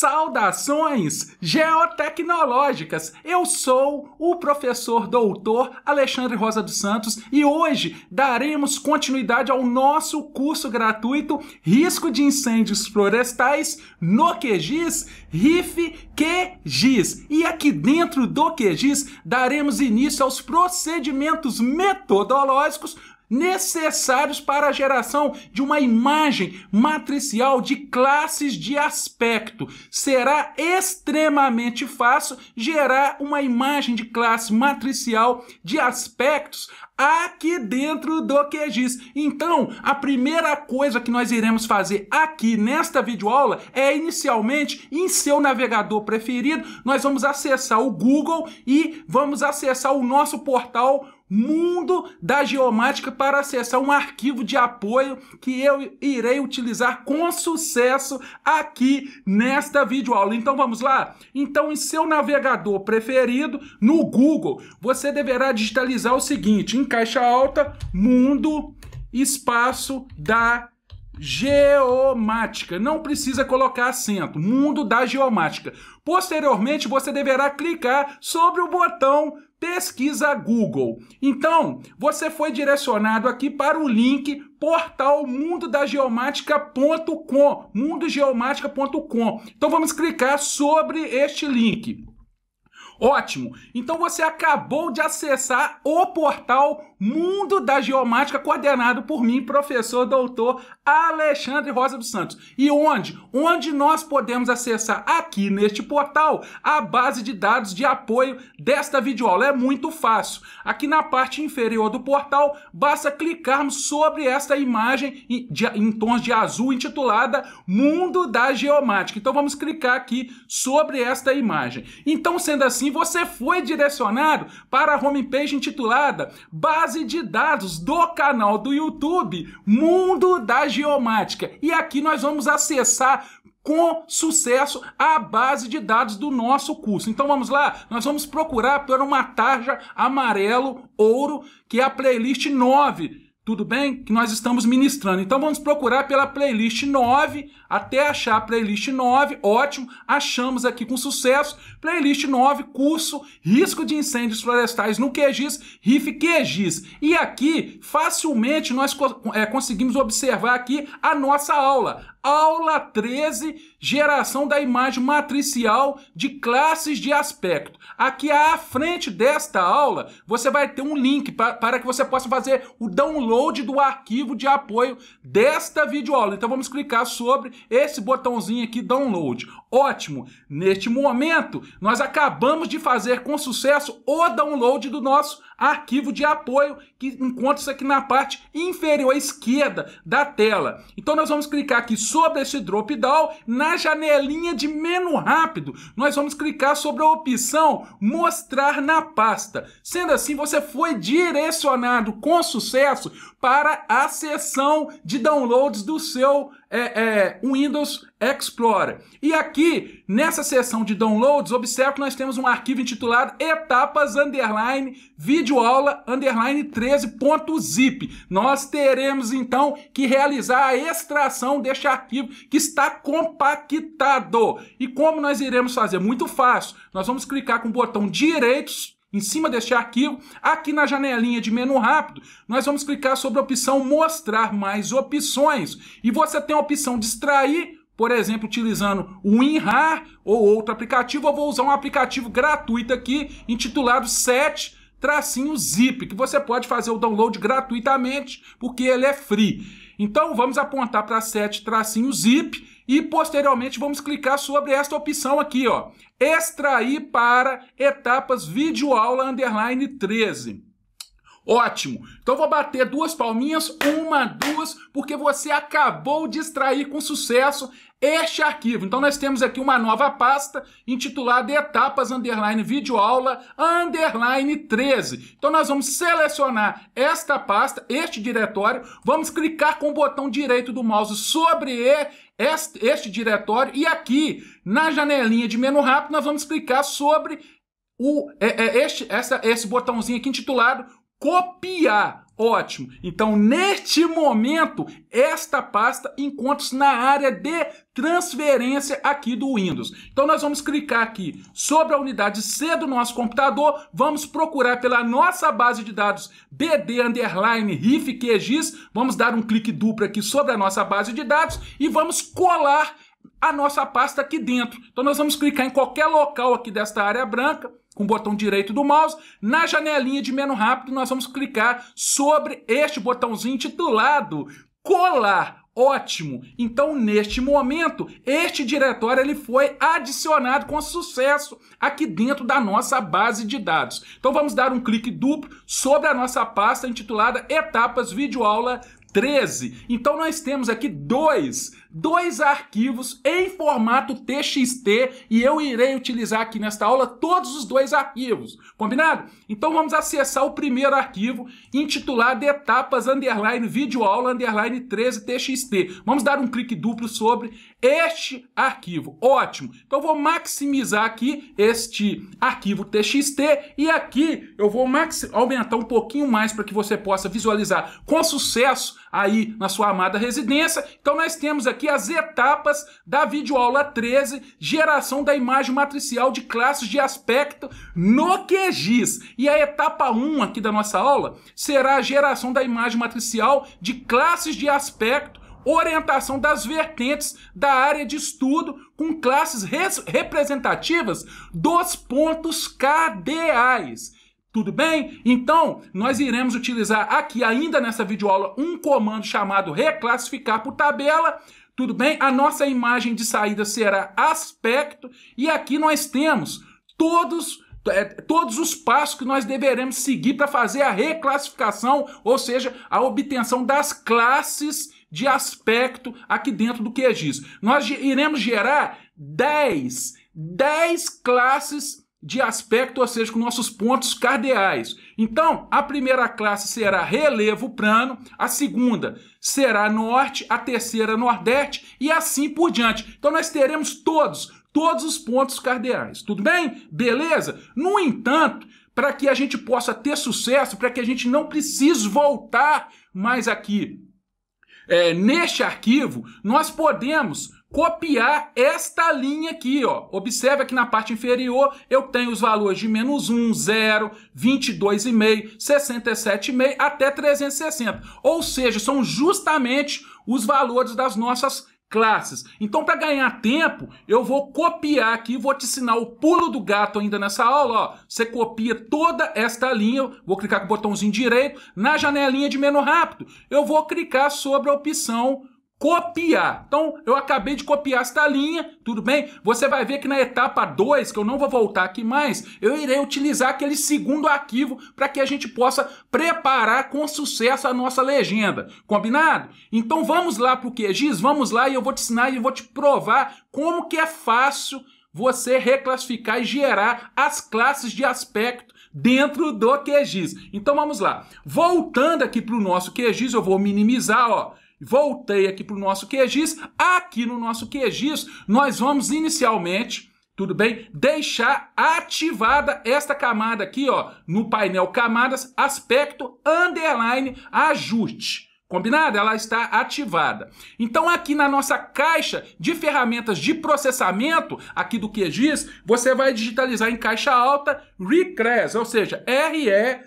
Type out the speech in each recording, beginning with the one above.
Saudações geotecnológicas! Eu sou o professor doutor Alexandre Rosa dos Santos e hoje daremos continuidade ao nosso curso gratuito Risco de Incêndios Florestais no QGIS, RIF QGIS. E aqui dentro do QGIS daremos início aos procedimentos metodológicos necessários para a geração de uma imagem matricial de classes de aspecto. Será extremamente fácil gerar uma imagem de classe matricial de aspectos aqui dentro do QGIS. Então, a primeira coisa que nós iremos fazer aqui nesta videoaula é inicialmente em seu navegador preferido, nós vamos acessar o Google e vamos acessar o nosso portal mundo da geomática para acessar um arquivo de apoio que eu irei utilizar com sucesso aqui nesta videoaula. Então vamos lá? Então em seu navegador preferido, no Google, você deverá digitalizar o seguinte, em caixa alta, mundo espaço da geomática. Não precisa colocar acento. Mundo da geomática. Posteriormente, você deverá clicar sobre o botão pesquisa Google. Então, você foi direcionado aqui para o link portal mundodageomática.com, mundogeomática.com. Então vamos clicar sobre este link. Ótimo! Então você acabou de acessar o portal Mundo da Geomática, coordenado por mim, professor doutor Alexandre Rosa dos Santos. E onde? Onde nós podemos acessar aqui neste portal a base de dados de apoio desta videoaula. É muito fácil. Aqui na parte inferior do portal, basta clicarmos sobre esta imagem em tons de azul intitulada Mundo da Geomática. Então vamos clicar aqui sobre esta imagem. Então, sendo assim, você foi direcionado para a homepage intitulada Base base de dados do canal do YouTube Mundo da Geomática. E aqui nós vamos acessar com sucesso a base de dados do nosso curso. Então vamos lá, nós vamos procurar por uma tarja amarelo ouro, que é a playlist 9 tudo bem? Que nós estamos ministrando. Então vamos procurar pela playlist 9 até achar a playlist 9. Ótimo, achamos aqui com sucesso. Playlist 9, curso Risco de Incêndios Florestais no QGIS, RIF QGIS. E aqui, facilmente, nós é, conseguimos observar aqui a nossa aula. Aula 13, geração da imagem matricial de classes de aspecto. Aqui à frente desta aula, você vai ter um link para que você possa fazer o download do arquivo de apoio desta videoaula. Então vamos clicar sobre esse botãozinho aqui, download. Ótimo! Neste momento, nós acabamos de fazer com sucesso o download do nosso arquivo de apoio que encontra-se aqui na parte inferior esquerda da tela. Então nós vamos clicar aqui sobre esse drop down, na janelinha de menu rápido, nós vamos clicar sobre a opção mostrar na pasta. Sendo assim, você foi direcionado com sucesso para a seção de downloads do seu é, é, Windows Explorer. E aqui, nessa seção de downloads, observe que nós temos um arquivo intitulado etapas underline videoaula underline 13.zip. Nós teremos então que realizar a extração deste arquivo que está compactado. E como nós iremos fazer? Muito fácil. Nós vamos clicar com o botão direitos em cima deste arquivo, aqui na janelinha de menu rápido, nós vamos clicar sobre a opção mostrar mais opções. E você tem a opção extrair, por exemplo, utilizando o WinRAR ou outro aplicativo. Eu vou usar um aplicativo gratuito aqui, intitulado 7 tracinho zip, que você pode fazer o download gratuitamente, porque ele é free. Então vamos apontar para 7 tracinho zip e posteriormente vamos clicar sobre esta opção aqui, ó, extrair para etapas videoaula underline 13. Ótimo. Então vou bater duas palminhas, uma, duas, porque você acabou de extrair com sucesso este arquivo. Então nós temos aqui uma nova pasta intitulada etapas underline videoaula underline 13. Então nós vamos selecionar esta pasta, este diretório, vamos clicar com o botão direito do mouse sobre este, este diretório e aqui na janelinha de menu rápido nós vamos clicar sobre o, é, é, este, essa, esse botãozinho aqui intitulado copiar. Ótimo. Então, neste momento, esta pasta encontra-se na área de transferência aqui do Windows. Então, nós vamos clicar aqui sobre a unidade C do nosso computador, vamos procurar pela nossa base de dados BD underline RIF QGIS, vamos dar um clique duplo aqui sobre a nossa base de dados e vamos colar a nossa pasta aqui dentro. Então, nós vamos clicar em qualquer local aqui desta área branca, com o botão direito do mouse, na janelinha de menu rápido nós vamos clicar sobre este botãozinho titulado colar. Ótimo! Então, neste momento, este diretório ele foi adicionado com sucesso aqui dentro da nossa base de dados. Então, vamos dar um clique duplo sobre a nossa pasta intitulada Etapas Videoaula 13. Então, nós temos aqui dois dois arquivos em formato TXT e eu irei utilizar aqui nesta aula todos os dois arquivos, combinado? Então vamos acessar o primeiro arquivo intitulado etapas underline videoaula underline 13 TXT. Vamos dar um clique duplo sobre este arquivo, ótimo. Então vou maximizar aqui este arquivo TXT e aqui eu vou aumentar um pouquinho mais para que você possa visualizar com sucesso aí na sua amada residência. Então nós temos aqui as etapas da videoaula 13, geração da imagem matricial de classes de aspecto no QGIS. E a etapa 1 aqui da nossa aula será a geração da imagem matricial de classes de aspecto orientação das vertentes da área de estudo com classes representativas dos pontos cadeais. Tudo bem? Então, nós iremos utilizar aqui, ainda nessa videoaula, um comando chamado reclassificar por tabela. Tudo bem? A nossa imagem de saída será aspecto. E aqui nós temos todos, é, todos os passos que nós deveremos seguir para fazer a reclassificação, ou seja, a obtenção das classes de aspecto aqui dentro do QGIS. Nós iremos gerar 10 10 classes de aspecto, ou seja, com nossos pontos cardeais. Então, a primeira classe será relevo plano, a segunda será norte, a terceira nordeste e assim por diante. Então, nós teremos todos, todos os pontos cardeais. Tudo bem? Beleza? No entanto, para que a gente possa ter sucesso, para que a gente não precise voltar mais aqui é, neste arquivo, nós podemos copiar esta linha aqui, ó. Observe aqui na parte inferior, eu tenho os valores de menos 1, 0, 22,5, 67,5 até 360. Ou seja, são justamente os valores das nossas classes. Então, para ganhar tempo, eu vou copiar aqui, vou te ensinar o pulo do gato ainda nessa aula. Ó. Você copia toda esta linha, vou clicar com o botãozinho direito, na janelinha de menu rápido, eu vou clicar sobre a opção copiar. Então, eu acabei de copiar esta linha, tudo bem? Você vai ver que na etapa 2, que eu não vou voltar aqui mais, eu irei utilizar aquele segundo arquivo para que a gente possa preparar com sucesso a nossa legenda. Combinado? Então, vamos lá para o QGIS, vamos lá e eu vou te ensinar e eu vou te provar como que é fácil você reclassificar e gerar as classes de aspecto dentro do QGIS. Então, vamos lá. Voltando aqui para o nosso QGIS, eu vou minimizar, ó, Voltei aqui para o nosso QGIS. Aqui no nosso QGIS, nós vamos inicialmente, tudo bem, deixar ativada esta camada aqui, ó, no painel Camadas, Aspecto, Underline, Ajuste. Combinado? Ela está ativada. Então, aqui na nossa caixa de ferramentas de processamento, aqui do QGIS, você vai digitalizar em caixa alta RECRESS, ou seja, R-E-C-L-A-S-S.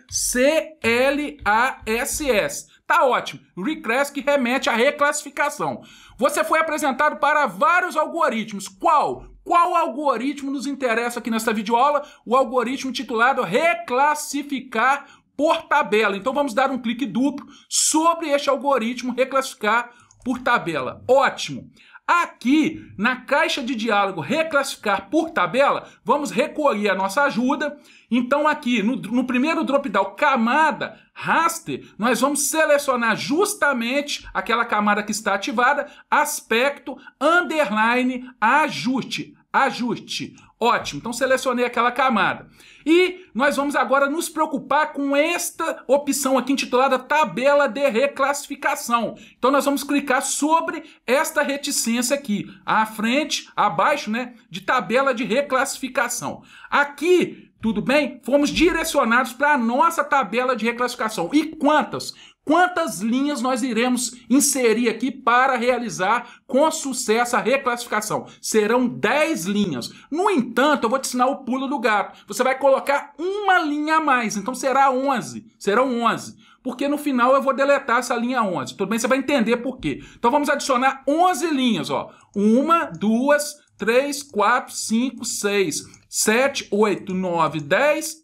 s Tá ótimo. Reclass que remete à reclassificação. Você foi apresentado para vários algoritmos. Qual? Qual algoritmo nos interessa aqui nesta videoaula? O algoritmo titulado Reclassificar por tabela. Então vamos dar um clique duplo sobre este algoritmo Reclassificar por tabela. Ótimo. Aqui, na caixa de diálogo reclassificar por tabela, vamos recolher a nossa ajuda. Então aqui, no, no primeiro drop-down camada raster, nós vamos selecionar justamente aquela camada que está ativada, aspecto, underline, ajuste ajuste. Ótimo, então selecionei aquela camada. E nós vamos agora nos preocupar com esta opção aqui intitulada tabela de reclassificação. Então nós vamos clicar sobre esta reticência aqui, à frente, abaixo, né, de tabela de reclassificação. Aqui, tudo bem? Fomos direcionados para a nossa tabela de reclassificação. E quantas? Quantas linhas nós iremos inserir aqui para realizar com sucesso a reclassificação? Serão 10 linhas. No entanto, eu vou te ensinar o pulo do gato. Você vai colocar uma linha a mais, então será 11. Serão 11. Porque no final eu vou deletar essa linha 11. Tudo bem? Você vai entender por quê. Então vamos adicionar 11 linhas, ó. Uma, duas, três, quatro, cinco, seis, sete, oito, nove, dez,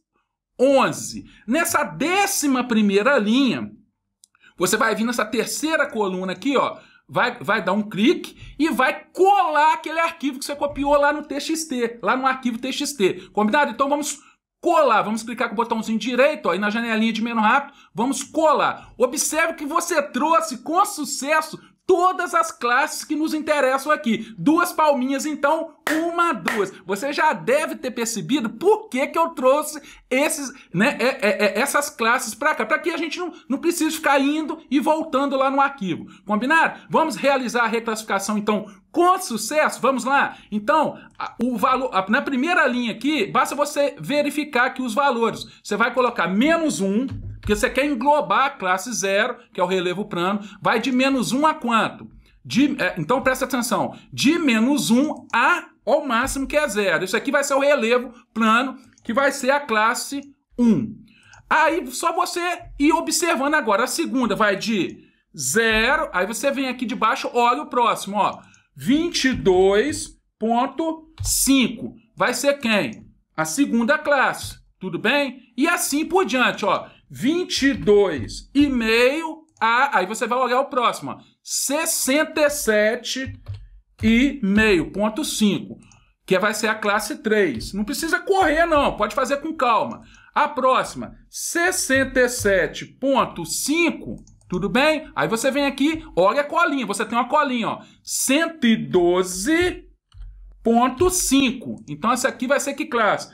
onze. Nessa décima primeira linha, você vai vir nessa terceira coluna aqui, ó, vai, vai dar um clique e vai colar aquele arquivo que você copiou lá no TXT, lá no arquivo TXT. Combinado? Então vamos colar. Vamos clicar com o botãozinho direito, ó, na janelinha de menos rápido, vamos colar. Observe que você trouxe com sucesso todas as classes que nos interessam aqui. Duas palminhas, então, uma, duas. Você já deve ter percebido por que, que eu trouxe esses, né, é, é, é essas classes para cá, para que a gente não, não precise ficar indo e voltando lá no arquivo. Combinado? Vamos realizar a reclassificação, então, com sucesso. Vamos lá? Então, o valor na primeira linha aqui, basta você verificar que os valores. Você vai colocar menos um porque você quer englobar a classe zero, que é o relevo plano, vai de menos 1 um a quanto? De, é, então presta atenção, de menos 1 um a ao máximo que é zero. Isso aqui vai ser o relevo plano, que vai ser a classe 1. Aí só você ir observando agora. A segunda vai de zero, aí você vem aqui de baixo, olha o próximo, ó. 22.5. Vai ser quem? A segunda classe, tudo bem? E assim por diante, ó. 22 e meio a. Aí você vai olhar o próximo, 67 e meio ponto 5 que vai ser a classe 3. Não precisa correr, não, pode fazer com calma. A próxima, 67,5, tudo bem? Aí você vem aqui, olha a colinha, você tem uma colinha, ó, 5 Então essa aqui vai ser que classe?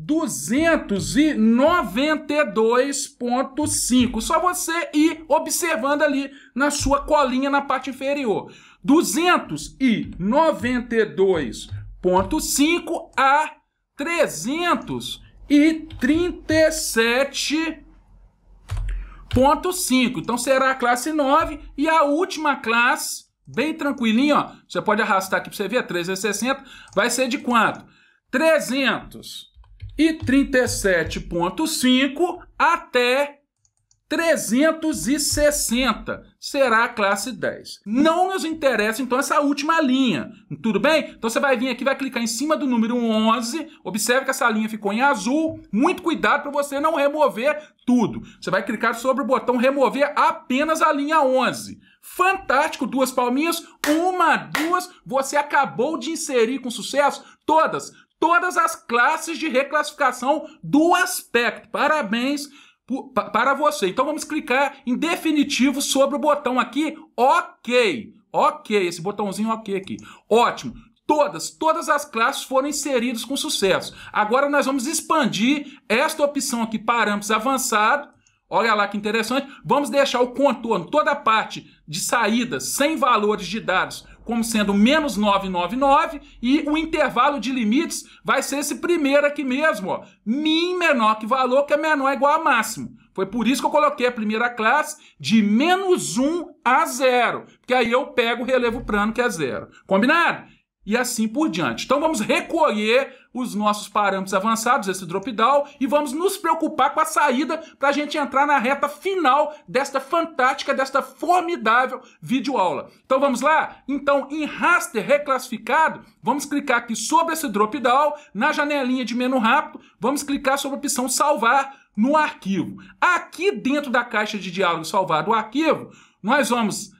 292,5. Só você ir observando ali na sua colinha na parte inferior. 292,5 a 337,5. Então será a classe 9 e a última classe, bem tranquilinho, ó. Você pode arrastar aqui para você ver, 360, vai ser de quanto? 300 e 37,5 até 360 será a classe 10. Não nos interessa, então, essa última linha. Tudo bem? Então, você vai vir aqui, vai clicar em cima do número 11. Observe que essa linha ficou em azul. Muito cuidado para você não remover tudo. Você vai clicar sobre o botão remover apenas a linha 11. Fantástico! Duas palminhas. Uma, duas. Você acabou de inserir com sucesso todas todas as classes de reclassificação do aspecto. Parabéns para você. Então vamos clicar em definitivo sobre o botão aqui, OK. OK, esse botãozinho OK aqui. Ótimo. Todas, todas as classes foram inseridas com sucesso. Agora nós vamos expandir esta opção aqui, parâmetros avançado. Olha lá que interessante. Vamos deixar o contorno, toda a parte de saída sem valores de dados como sendo menos 999 e o intervalo de limites vai ser esse primeiro aqui mesmo, ó, min menor que valor, que é menor é igual a máximo. Foi por isso que eu coloquei a primeira classe de menos 1 a 0, porque aí eu pego o relevo plano que é zero. Combinado? e assim por diante. Então vamos recolher os nossos parâmetros avançados, esse drop-down, e vamos nos preocupar com a saída para a gente entrar na reta final desta fantástica, desta formidável videoaula. Então vamos lá? Então em raster reclassificado, vamos clicar aqui sobre esse drop-down, na janelinha de menu rápido, vamos clicar sobre a opção salvar no arquivo. Aqui dentro da caixa de diálogo salvar do arquivo, nós vamos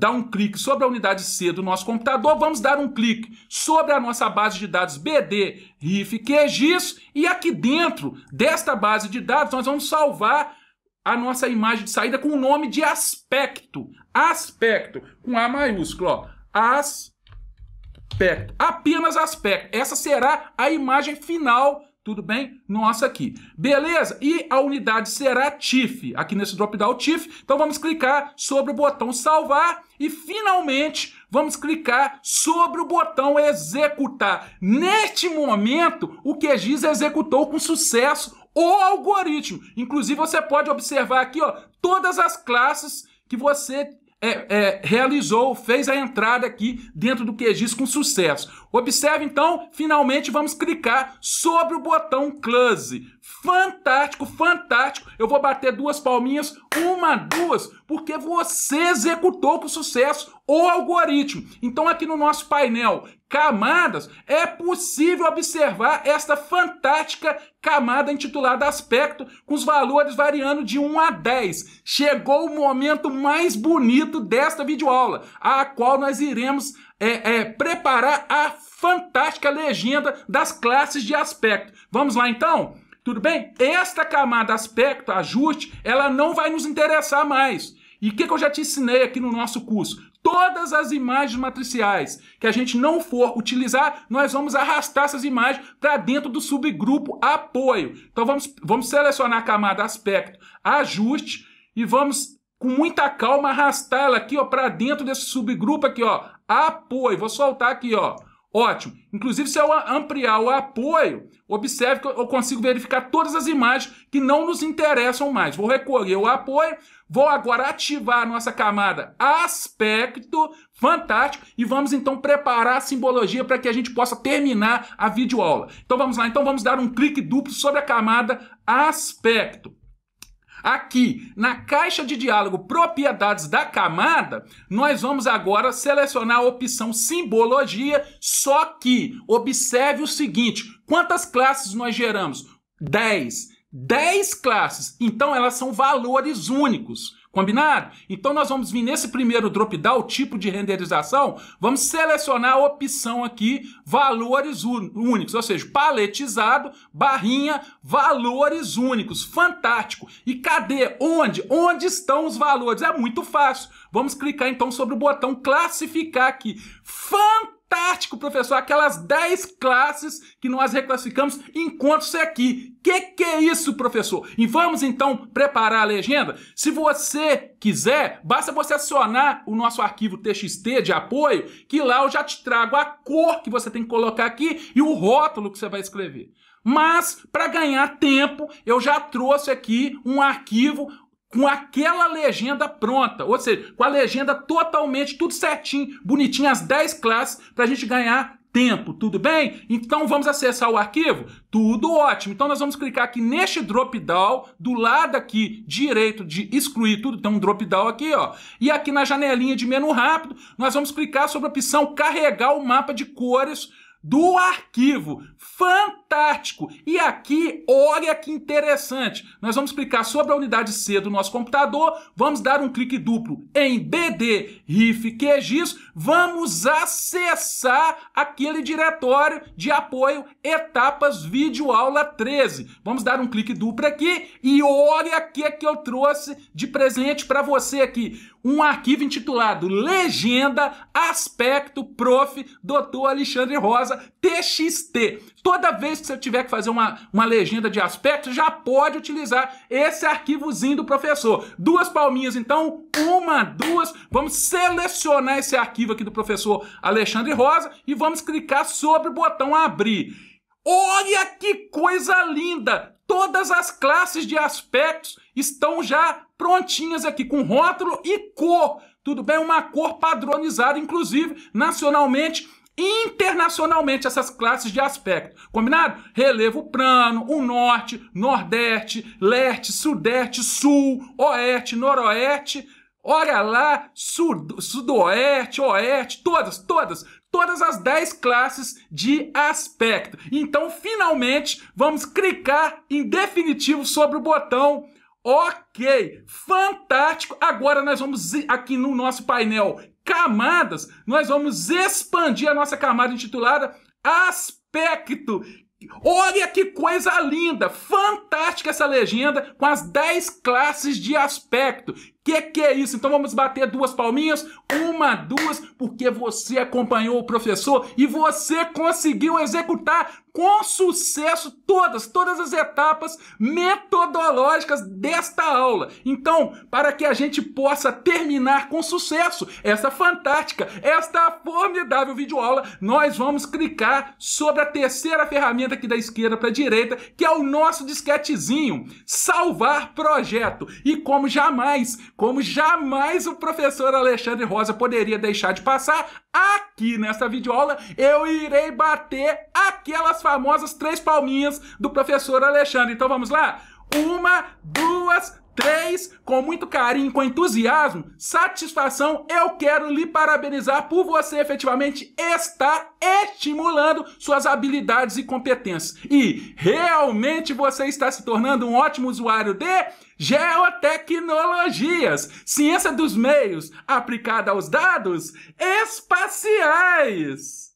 dar um clique sobre a unidade C do nosso computador, vamos dar um clique sobre a nossa base de dados BD, RIF, QGIS, e aqui dentro desta base de dados nós vamos salvar a nossa imagem de saída com o nome de aspecto. Aspecto, com A maiúsculo, ó. Aspecto. Apenas aspecto. Essa será a imagem final tudo bem? Nossa aqui. Beleza? E a unidade será TIFF. Aqui nesse drop-down TIFF. Então vamos clicar sobre o botão salvar e finalmente vamos clicar sobre o botão executar. Neste momento, o QGIS executou com sucesso o algoritmo. Inclusive você pode observar aqui, ó, todas as classes que você é, é, realizou, fez a entrada aqui dentro do QGIS com sucesso. Observe então, finalmente vamos clicar sobre o botão Close. Fantástico, fantástico. Eu vou bater duas palminhas, uma, duas porque você executou com sucesso o algoritmo. Então, aqui no nosso painel camadas, é possível observar esta fantástica camada intitulada aspecto, com os valores variando de 1 a 10. Chegou o momento mais bonito desta videoaula, a qual nós iremos é, é, preparar a fantástica legenda das classes de aspecto. Vamos lá então? Tudo bem? Esta camada aspecto, ajuste, ela não vai nos interessar mais. E o que, que eu já te ensinei aqui no nosso curso? Todas as imagens matriciais que a gente não for utilizar, nós vamos arrastar essas imagens para dentro do subgrupo apoio. Então vamos, vamos selecionar a camada aspecto ajuste e vamos com muita calma arrastar ela aqui ó para dentro desse subgrupo aqui ó apoio. Vou soltar aqui ó Ótimo. Inclusive, se eu ampliar o apoio, observe que eu consigo verificar todas as imagens que não nos interessam mais. Vou recolher o apoio, vou agora ativar a nossa camada aspecto, fantástico, e vamos então preparar a simbologia para que a gente possa terminar a videoaula. Então vamos lá, então vamos dar um clique duplo sobre a camada aspecto. Aqui, na caixa de diálogo propriedades da camada, nós vamos agora selecionar a opção simbologia, só que observe o seguinte, quantas classes nós geramos? 10. 10 classes, então elas são valores únicos. Combinado? Então nós vamos vir nesse primeiro drop down, o tipo de renderização, vamos selecionar a opção aqui valores únicos, ou seja, paletizado, barrinha, valores únicos. Fantástico. E cadê? Onde? Onde estão os valores? É muito fácil. Vamos clicar então sobre o botão classificar aqui. Fantástico fantástico, professor. Aquelas 10 classes que nós reclassificamos, encontro-se é aqui. Que que é isso, professor? E vamos então preparar a legenda? Se você quiser, basta você acionar o nosso arquivo TXT de apoio, que lá eu já te trago a cor que você tem que colocar aqui e o rótulo que você vai escrever. Mas, para ganhar tempo, eu já trouxe aqui um arquivo com aquela legenda pronta, ou seja, com a legenda totalmente tudo certinho, bonitinho, as 10 classes, para a gente ganhar tempo, tudo bem? Então vamos acessar o arquivo? Tudo ótimo. Então nós vamos clicar aqui neste drop down, do lado aqui direito de excluir tudo, tem um drop down aqui, ó. E aqui na janelinha de menu rápido, nós vamos clicar sobre a opção carregar o mapa de cores do arquivo. Fantástico! E aqui, olha que interessante. Nós vamos clicar sobre a unidade C do nosso computador, vamos dar um clique duplo em BD RIF QGIS, vamos acessar aquele diretório de apoio etapas vídeo aula 13. Vamos dar um clique duplo aqui e olha o que, é que eu trouxe de presente para você aqui. Um arquivo intitulado Legenda Aspecto Prof. Dr. Alexandre Rosa TXT. Toda vez que você tiver que fazer uma, uma legenda de aspectos, já pode utilizar esse arquivozinho do professor. Duas palminhas, então, uma, duas. Vamos selecionar esse arquivo aqui do professor Alexandre Rosa e vamos clicar sobre o botão abrir. Olha que coisa linda! Todas as classes de aspectos estão já prontinhas aqui, com rótulo e cor. Tudo bem? Uma cor padronizada, inclusive, nacionalmente internacionalmente essas classes de aspecto. Combinado? Relevo plano o norte, nordeste, leste, sudeste, sul, oeste, noroeste, olha lá, sud, sudoeste, oeste, todas, todas, todas as 10 classes de aspecto. Então, finalmente, vamos clicar em definitivo sobre o botão OK, fantástico. Agora nós vamos aqui no nosso painel camadas, nós vamos expandir a nossa camada intitulada Aspecto. Olha que coisa linda, fantástica essa legenda com as 10 classes de aspecto. Que que é isso? Então vamos bater duas palminhas, uma, duas, porque você acompanhou o professor e você conseguiu executar com sucesso todas, todas as etapas metodológicas desta aula. Então, para que a gente possa terminar com sucesso esta fantástica, esta formidável videoaula, nós vamos clicar sobre a terceira ferramenta aqui da esquerda para a direita, que é o nosso disquetezinho, salvar projeto. E como jamais, como jamais o professor Alexandre Rosa poderia deixar de passar, Aqui nessa videoaula eu irei bater aquelas famosas três palminhas do professor Alexandre. Então vamos lá? Uma, duas, 3. Com muito carinho, com entusiasmo, satisfação, eu quero lhe parabenizar por você efetivamente estar estimulando suas habilidades e competências. E realmente você está se tornando um ótimo usuário de geotecnologias, ciência dos meios aplicada aos dados espaciais.